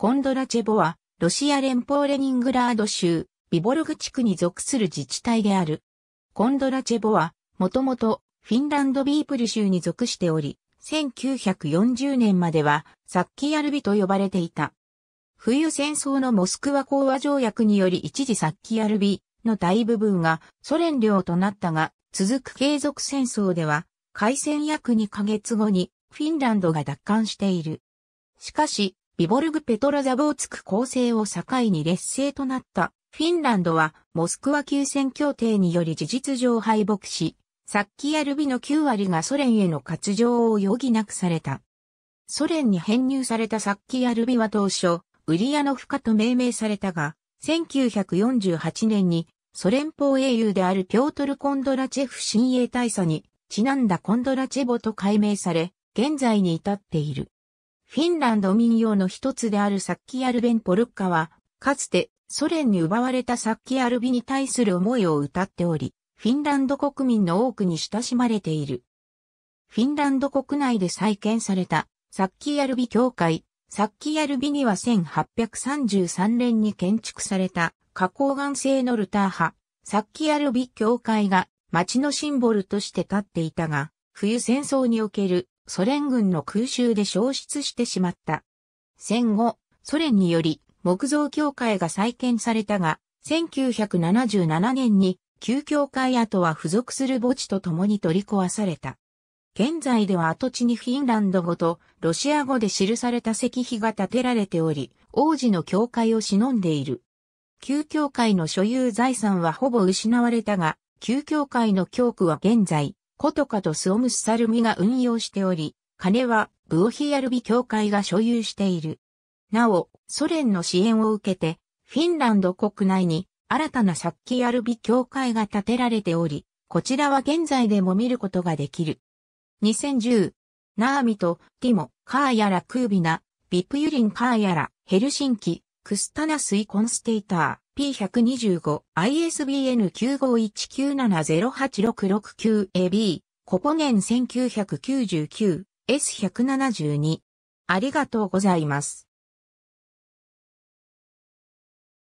コンドラチェボは、ロシア連邦レニングラード州、ビボルグ地区に属する自治体である。コンドラチェボは、もともと、フィンランドビープル州に属しており、1940年までは、サッキヤルビと呼ばれていた。冬戦争のモスクワ講和条約により一時サッキヤルビの大部分がソ連領となったが、続く継続戦争では、開戦約2ヶ月後にフィンランドが奪還している。しかし、ビボルグ・ペトラ・ザボーツク構成を境に劣勢となったフィンランドはモスクワ休戦協定により事実上敗北し、サッキやルビの9割がソ連への割譲を余儀なくされた。ソ連に編入されたサッキやルビは当初、ウリアノフカと命名されたが、1948年にソ連邦英雄であるピョートル・コンドラチェフ親衛大佐にちなんだコンドラチェボと改名され、現在に至っている。フィンランド民謡の一つであるサッキアルベンポルッカは、かつてソ連に奪われたサッキアルビに対する思いを歌っており、フィンランド国民の多くに親しまれている。フィンランド国内で再建されたサッキアルビ協会、サッキアルビには1833年に建築された花崗岩製のルター派、サッキアルビ協会が町のシンボルとして立っていたが、冬戦争におけるソ連軍の空襲で消失してしまった。戦後、ソ連により木造教会が再建されたが、1977年に旧教会跡は付属する墓地と共に取り壊された。現在では跡地にフィンランド語とロシア語で記された石碑が建てられており、王子の教会を忍んでいる。旧教会の所有財産はほぼ失われたが、旧教会の教区は現在、コトカとスオムスサルミが運用しており、金はブオヒヤルビ協会が所有している。なお、ソ連の支援を受けて、フィンランド国内に新たなサッキヤルビ協会が建てられており、こちらは現在でも見ることができる。2010、ナーミとティモ、カーヤラクービナ、ビプユリンカーヤラ、ヘルシンキ、クスタナスイコンステイター。P125、ISBN 9519708669AB、コポゲン1999、S172。ありがとうございます。